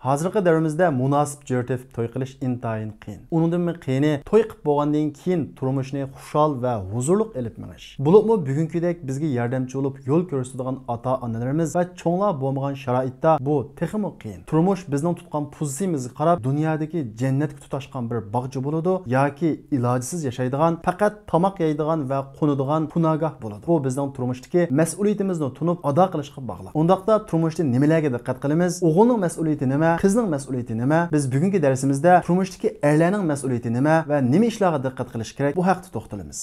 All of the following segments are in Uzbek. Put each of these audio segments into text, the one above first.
Hazırkı davrimizda munosib jo'rtib to'y qilish intayin qiyin mu qiyini to'y qilib bo'lgandan keyin turmushni xushol va huzurliq ilib minish bulubmi bugungidek bizga yordamchi bo'lib yo'l ko'rsatadigan ata onalarimiz ve cho'nglar bo'lmagan sharoitda bu texmi qiyin turmush bizning tutgan pozitsiymizga qarab dünyadaki cennet tutashgan bir buludu ya ki ilacısız yashaydigan faqat tamak yeydigan ve qo'nadigan punagoh buludu. bu bizning turmushdagi mas'uliyatimizni tunib ado qilishga bog'liq undaqda turmushda nimalarga diqqat qilamiz o'g'ilning mas'uliyati nima nima qizning mas'uliyati nima biz bugungi darsimizda turmushdagi erlarning mas'uliyati nima va nima ishlarga diqqat qilish kerak bu haqda to'xtalamiz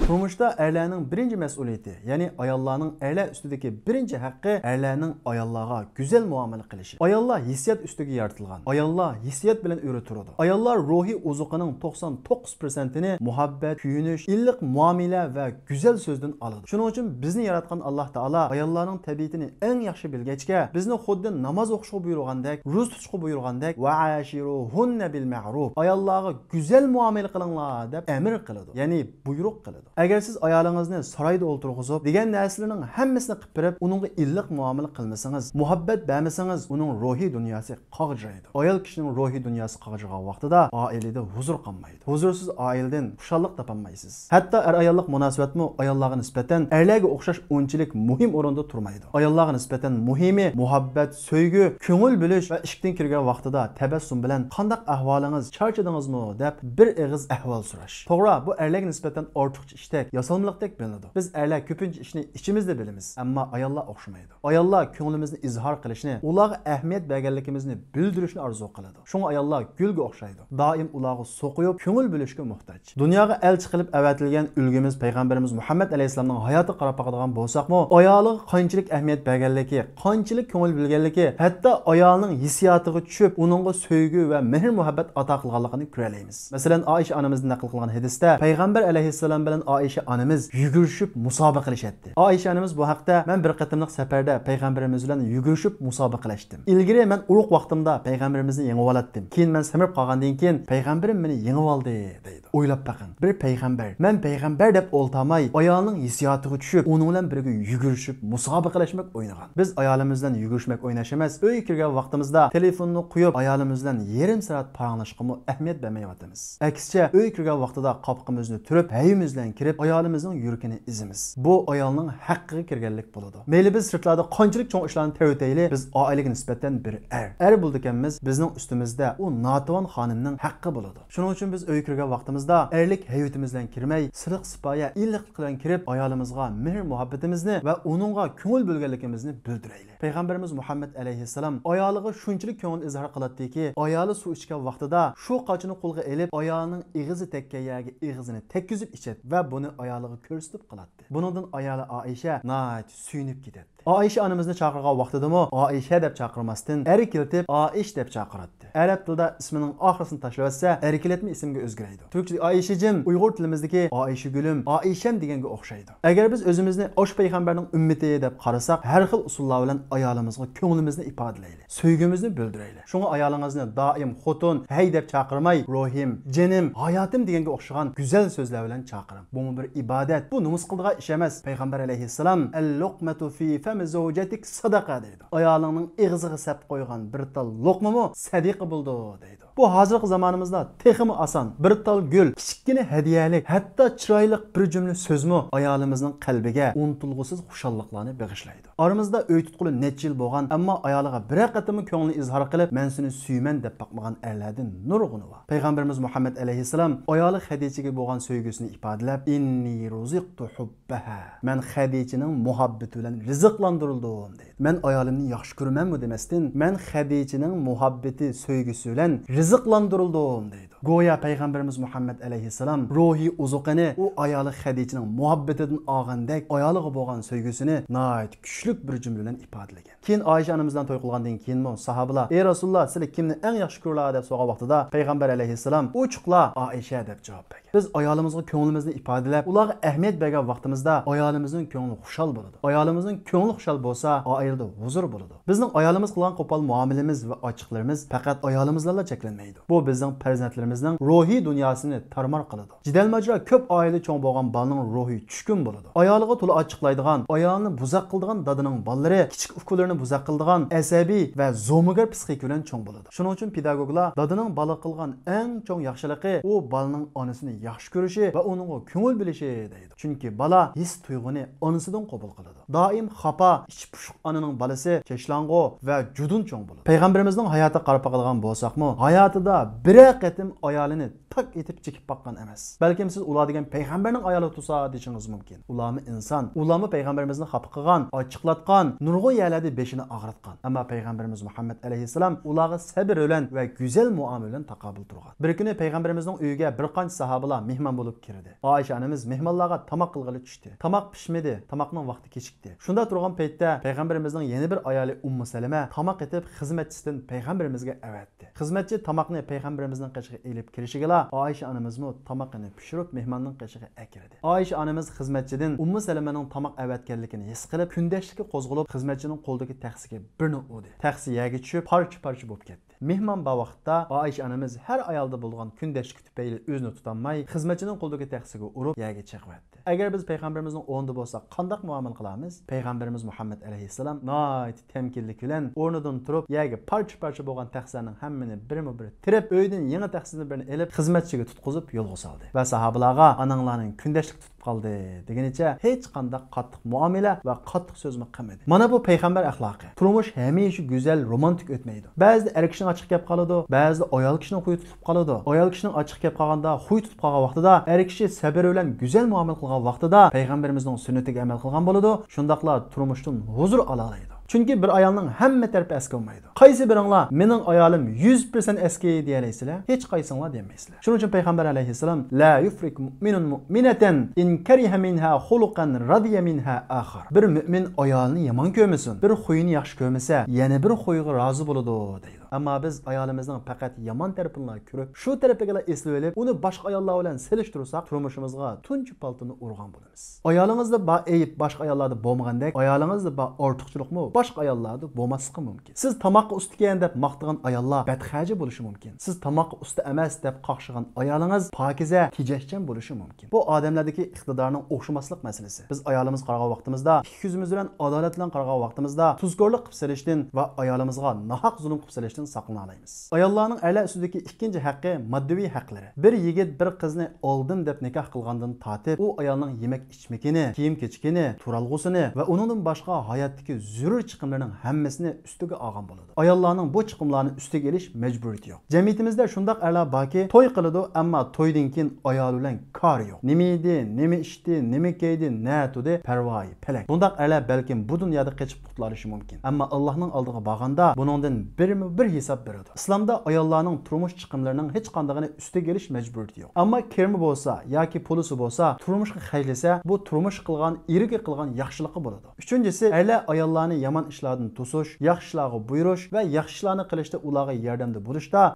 Turmuşda ərlərinin birinci məsuliyyəti, yəni ayallarının ərlər üstüdəki birinci haqqı ərlərinin ayallara güzel muamele qilishi. Ayollar hissiyat üstüdəki yaratılgan. Ayollar hissiyat bilan öyrətirudu. Ayollar ruhi uzuqının 99 ni muhabbet, kuyunish, illiq muamele və güzel sözdən aladı. Şunun üçün bizni yaratqan Allah Taala ayallarının təbiətini ən yaxşı bilgəçkə bizni xuddi namaz oxuşu buyurğandək, ruz tutuşu buyurğandək və aşiruhunna bil ma'ruf. Ayallara güzel muamele qılınlar deyə əmr qıldı. Yəni buyruq qıldı. agar siz oyolingizni saroyda o'ltirg'izib degan narsalarning hammasini qilib berib uningga illiq muomala qilmasangiz muhabbat bermasangiz uning ruhiy dunyosi qog'jiraydi ayol kishining ruhiy dunyosi qog'jigan vaqtida oilada huzur qolmaydi huzursiz oiladan xushallik topolmaysiz hatto er ayollik munosabatmi ayollarga nisbatan erlarga o'xshash unchalik muhim o'rinda turmaydi ayollarga nisbatan muhimi muhabbat so'ygu ko'ngil bo'lish va ishdan kirgan vaqtida tabassum bilan qandaq ahvolingiz charchadingizmi deb bir ig'iz ahvol so'rash to'g'ri bu erlarga nisbatan ortiqcha işte ishtak tek bilinadi biz erlar ko'pincha ishni ichimizda bilamiz ammo ayollar o'xshamaydi ayollar ko'nglimizni izhor qilishni ularga ahamiyat berganligimizni bildirishni orzu qiladi shunga ayollar gulga o'xshaydi doim ularga so'qiyib ko'ngil bo'lishga muhtoj dunyoga elchi qilib avatilgan ulgimiz payg'ambarimiz muhammad alayhissalomning hayoti qarab boqadigan mı, ayalı qanchalik ahamiyat berganligi qanchalik könül bilganligi hatto ayalının hissiyotiga çöp, onunla so'ygi va mehir muhabbet ato qilganligini ko'ralaymiz masalan oisha onamizni naql qilgan hadisda payg'ambar alayhissalom bilan bilan oyisha onamiz yugurishib musobaqa qilishyapti oyisha onamiz bu haqda man bir qatimliq safarda payg'ambarimiz bilan yugurishib musobaqa qilishdim ilgari man uruq vaqtimda payg'ambarimizni yengib olatdim keyin man semirib qolgandan keyin payg'ambarim meni yengib oldi deydi o'ylab baqing bir payg'ambar man payg'ambar deb o'ltamay ayolning hissiyotiga tushib uni bilan birga yugurishib musobaqa qilishmak o'ynagan biz ayolimiz bilan yugurishmak o'ynash emas uyga kirgan vaqtimizda telefonni qo'yib ayolimiz bilan yarim soat paranglashga ahamiyat bermayotimiz aksicha uyga kirgan vaqtida qopqimizni turib hayimiz bilan bilan kirib ayolimizning yuragini izimiz bu ayolning haqqiga kirganlik bo'ladi mayli biz sirtlarda qanchalik cho'ng ishlarni tavitayli biz oilaga nisbatan bir er er bo'ldi ekanmiz bizning ustimizda u notavon xonimning haqqi bo'ladi shuning uchun biz uyga kirgan vaqtimizda erlik hayotimiz bilan kirmay siliq sipoya illiq bilan kirib ayolimizga mehr muhabbatimizni va uningga ko'ngil bo'lganligimizni bildiraylik payg'ambarimiz muhammad alayhissalom ayoliga shunchalik ko'ngil izhor qiladiki ayoli suv ichgan vaqtida shu qochini qo'lga ilib ayolning ig'izi tekkan yerga ig'izini tekkizib ichadi va buni ayoliga ko'rsatib qiladi bunidan ayoli oisha nat suyunib ketadi oisha onamizni chaqirgan vaqtidami oisha deb chaqirmasdan ari er keltib oish deb chaqiradi Ərəb dildə isminin axırını təşləsə, ərkiletmə isimə özgərəydi. Türkçədə Ayşəcim, Uyğur dilimizdəki Ayşə gülüm, Ayşəm deyənə oxşaydı. Əgər biz özümüzü oş peyğəmbərin ümməti deyə qarasaq, hər xil usullar ilə ayalımızı, könlümüzü ifadələyəli. Sevgimizi bildirəyli. Şuna ayalınızı daim xotun, hey deyə çağırmay, ruhim, cinim, hayatım deyənə oxşayan gözəl sözlər ilə çağırın. Bu bir ibadət. Bu numus qıldığa iş emas. Peyğəmbər əleyhissalam, el luqmatu fi fami zawjatik sadaqa" deydi. Ayalının ağzına səp qoyğan bir tal loqmamı sadiq qilbildi deydi bu hazırlık zamanımızda texmi asan, bir tol gul kichikkina hadiyalik hatto chiroyli bir cümle söz mü qalbiga kalbige unutulgusuz bag'ishlaydi oramizda aramızda tutquli necha yil bo'lgan ammo ayoliga bir qatimi ko'ngli izhor qilib man seni suyman deb boqmagan erlardan nurg'uni bor payg'ambarimiz muhammad alayhissalom ayoli hadichaga bo'lgan sevgisini ifodalab inni ruziqtu hubbaha man hadichaning muhabbati bilan rizqlandirildim deydi man ayolimni yaxshi ko'ramanmi demasdan man hadichaning muhabbati töygüsüyle rızıklandırıldım dedi. go'yo payg'ambarimiz muhammad alayhissalom ruhiy uzuqini u ayoli hadichaning muhabbatidan olgandek ayoliga bo'lgan so'ygisini nihoyat kuchli bir jumla bilan ifodalagan keyin oysha onamizdan to'y qilgandan keyin sahobalar ey rasululloh sizlar kimni eng yaxshi ko'rlar deb so'ragan vaqtida payg'ambar alayhissalom uchuqlar oisha deb javob bergan biz ayolimizga ko'nglimizni ifodalab ularga ahamiyat bergan vaqtimizda ayolimizning ko'ngli xushal bo'ladi ayolimizning ko'ngli xushal bo'lsa oilada huzur bo'ladi bizning ayolimiz qilgan qo'pol muomilamiz va ochiqlarimiz faqat ayolimiz bilan cheklanmaydi bu bizning farzandlarimiz bizning ruhi dünyasını tarmor qiladi jidal majro ko'p oila cho'ng bo'lgan bolaning ruhi tushkun bo'ladi ayoliga to'la ochiqlaydigan ayolni buzaq qildigan dadining bolalari kichik ufqlarini buzaq qildigan asabiy va zo'migar psixika bilan cho'ng bo'ladi shuning uchun pedagoglar dadining bola qilgan eng cho'ng yaxshiligi u bolaning onasini yaxshi ko'rishi va unga ko'ngil bilishi deydi chunki bola his tuyg'uni onasidan qabul qiladi doim xafa ichi pushuq onaning balasi cheshlang'o va judun cho'ng bo'ladi payg'ambarimizning hayoti qarab qilgan bo'lsakmi hayotida bir qatim ayalini tak etib chekib boqqan emas balkim siz ular degan payg'ambarning ayoli tursa deyishingiz mumkin ularmi inson ularmi payg'ambarimizni xafa qilgan ochiqlatgan nurg'un yerlarda beshini og'ritgan ammo payg'ambarimiz muhammad alayhissalom ularga sabr bilan va go'zal muomala bilan taqobil turgan bir kuni payg'ambarimizning uyiga bir qancha sahobalar mehmon bo'lib kirdi oysha onamiz mehmonlarga tomoq qilg'ili tushdi tomoq pishmadi tomoqning vaqti kechikdi shunda turgan paytda payg'ambarimizning yana bir ayoli ummu salama tomoq etib xizmatchisidan payg'ambarimizga avatdi xizmatchi tomoqni payg'ambarimizning qashiga ilib kirishigila oysha onamizmi tomoqini pishirib mehmonning qishig'i akirdi oysha onamiz xizmatchidan ummu salamaning tomoq avatganligini his qilib kundashlikka qo'zg'alib xizmatchining qo'lidagi taxsiga birni urdi taxsi yaga tushib parcha parcha bo'lib ketdi mehmonba vaqtda oish onamiz har ayolda bo'lgan kundash kutupayli o'zini tutolmay xizmatchining qo'ldagi taxsiga urib yaga chiqyapti agar biz payg'ambarimizning o'rnida bo'lsak qandoq muomala qilamiz payg'ambarimiz muhammad alayhissalom noit temkinlik bilan o'rnidan turib yagi parcha parcha bo'lgan taxsaning hammani birma biri tirib uydan yangi taxsini birini ilib xizmatchiga tutqizib yo'lga soldi va sahobalarga onanglarning kundashlik chiqib qoldi deganicha hech qanday qattiq muomala va qattiq so'zmi qilmadi mana bu payg'ambar axloqi turmush hamisha go'zal romantik o'tmaydi ba'zida er kishini ochiq gap qoladi ba'zida ayol kishini xuy tutib qoladi ayol kishini ochiq gap qolganda xuy tutib qolgan vaqtida er kishi sabr bilan go'zal muomala qilgan vaqtida payg'ambarimizning sunnatiga amal qilgan bo'ladi shundoqla turmushdan huzur ola oladi Çünkü bir ayolning hamma tarafi eski olmaydi. Qaysi biringlar mening ayolim 100% eski deyalaysizlar, hiç qaysinglar demaysizlar. Shuning uchun peygamber aleyhisselam la yufrik mu'minun mu'minatan in kariha minha xuluqan radiya minha akhar. Bir mümin ayolni yaman ko'rmasin, bir xuyini yaxshi ko'rmasa, yana bir xuyiga razı bo'ladi deydi. Ama biz ayalimizden fakat yaman tarafından kürüp, şu tarafına esli verip, onu başka ayarlar ile seliştirirsak, turmuşumuzga tuncu paltını urgan bulunuz. Ayarınızda ba eyip başka ayarlarda bomgandek, ayarınızda ba ortakçılık mu, boshqa ayollarda bo'lmasligi mumkin siz tomoqqa usti keyin deb maqtagan ayollar badhaji bo'lishi mumkin siz tomoqqa usti emas deb qoqshigan ayolingiz pokiza tejashchan bo'lishi mumkin bu odamlardagi iqtidorning o'xshamaslik masalasi biz ayolimiz qaragan vaqtimizda ikki yuzimiz bilan adolat bilan qaragan vaqtimizda tuzkorlik qilib silishdan va ayolimizga nohaq zulm qilib silishdan saqlana olamiz ayollarning ala ustidagi ikkinchi haqqi moddiviy haqlari bir yigit bir qizni oldim deb nikoh qilgandan tortib u ayolning yemak ichmagini kiyim kechkini turalg'usini va undan boshqa hayotdagi zurur chiqimlarining hammasini ustiga olgan bo'ladi ayollarning bu chiqimlarni ustiga elish majburiyati yo'q jamiyatimizda shundoq ayollar borki to'y qiladi ammo to'ydan keyin ayol bilan kori yo'q nima yeydi nima ichdi nima kiydi natudi parvoyi palak bundoq ayollar balkim bu dunyoda qechib qutularishi mumkin ammo allohning oldiga borganda buningdan birmi bir hisob beradi islomda ayollarning turmush chiqimlarining hech qandigini ustiga elish majburiyati yo'q ammo kirmi bo'lsa yoki pulisi bo'lsa turmushga xayrlasa bu turmush qilgan eriga qilgan yaxshiligi bo'ladi uchinchisi ayollar ayollarni yomon yomon ishlardan to'sish yaxshi ishlarga buyurish va yaxshi ishlarni qilishda ularga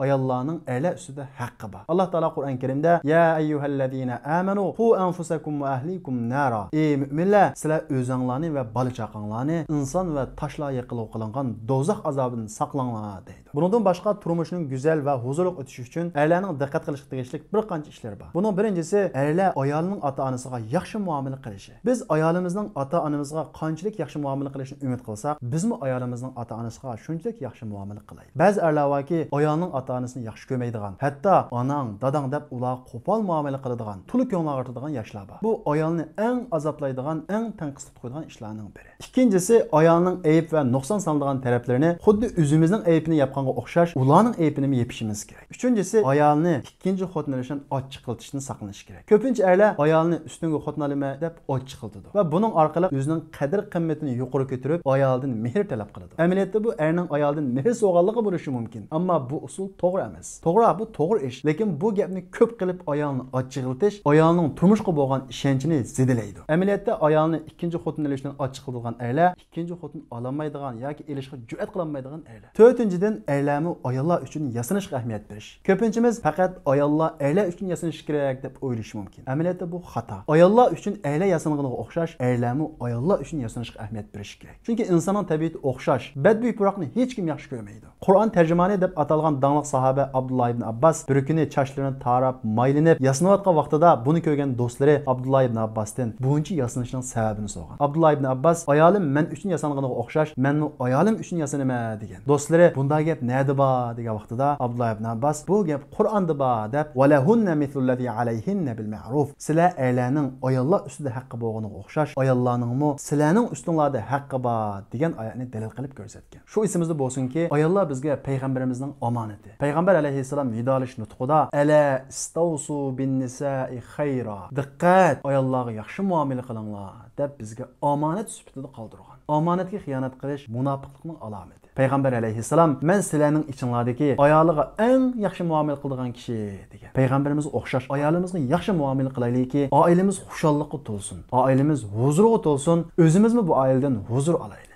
ayallarının ele ayollarning hakkı. ustida haqqi bor alloh taolo qur'oni ya ayyuhallazina amanu qu anfusakum va ahlikum nara ey mo'minlar sizlar o'zinglarni ve bola chaqanglarni inson va toshlar yiqilib qilingan do'zax azobidan saqlanglar deydi bundan boshqa turmushning go'zal va huzurli o'tishi uchun aylarning diqqat qilishga tegishli bir qancha işler var. buning birincisi aylar ayolning ata onasiga yaxshi muomala qilishi biz ayolimizning ata onamizga qanchalik yaxshi muomala qilishni umid qilsak qilsaq bizmi ayolimizni ota onasiga shunchalik yaxshi muomala qilaylik ba'zi erlar borki ayolning ota onasini yaxshi ko'maydigan hatto onang dadang deb ular qo'pol muomala qiladigan tuli ko'ngil og'ritadigan yoshlar bor bu ayolni eng azoblaydigan eng tanqis qo'yadigan ishlarning biri İkincisi ikkinchisi ayolning ayb va nuqson sanadigan taraflarini xuddi o'zimizning aybini yapqanga o'xshash ularning aybini yepishimiz kerak uchinchisi ayolni ikkinchi xotinlanishdan ochiq qiltishni saqlanish kerak ko'pincha erlar ayolni ustunga xotinlanma deb aç qiltadi va bunun orqali o'zining qadr qimmatini yuqori ko'tarib ayol ayoldan mehr talab qiladi amaliyotda bu erning ayoldan mehr so'ganligi bo'lishi mumkin ammo bu usul to'g'ri emas to'g'ri bu to'g'ri ish lekin bu gapni ko'p qilib ayolni ochig'iltish ayolning turmushga bo'lgan ishonchini zidilaydi amaliyotda ayolni ikkinchi xotin ilishdan ochiq qilgan erlar ikkinchi xotin ololmaydigan yoki ilishga jur'at qilolmaydigan erlar to'rtinchidan erlarni ayollar uchun yasanishga ahamiyat berish ko'pinchimiz faqat ayollar erlar uchun yasinish kerak deb o'ylashi mumkin amaliyotda bu xato ayollar uchun erlar yasanganiga o'xshash erlarni ayollar uchun yasanishga ahamiyat berish kerak chunki insanın təbiəti oxşaş. Bədbüy buraqni heç kim yaxşı görməydi. Quran tərcümanı edib atalğan danlıq sahabə Abdullah ibn Abbas bürükünü, çaşlarını tarab, maylanıb yasınıyatqan vaxtında bunu görən dostları Abdullah ibn Abbasdan bununçu yasınışının səbəbini sorğan. Abdullah ibn Abbas ayalım mən üçün yasanğanığa oxşaş, mənim ayalım üçün yasanıma degan. Dostları bunda gəp nədir ba degan vaxtında Abdullah ibn Abbas bu gəp Quranda ba deb "Valahunna mislullazi alayhinna bil ma'ruf." Sizlər ərlərin ayallar üstündə haqqı bolğanına oxşaş, ayallarningmi sizlərinin üstünlərdə haqqı ba degan oyatni dalil qilib ko'rsatgan shu esimizda bo'lsinki ayollar bizga payg'ambarimizning omonati payg'ambar alayhissalom vidolish nutqida ala istavsu bin nisai xayra diqqat ayollarga yaxshi muomala qilinglar deb bizga omonat sifatida qoldirgan omonatga xiyonat qilish munofiqlikning alomati payg'ambar alayhissalom men sizlarning ichinglardagi ayoliga eng yaxshi muomala qiladigan kishi degan payg'ambarimiz o'xshash ayolimizga yaxshi muomala qilaylikki oilamiz xushalliqqa to'lsin oilamiz huzurga to'lsin o'zimizmi bu oiladan huzur olaylik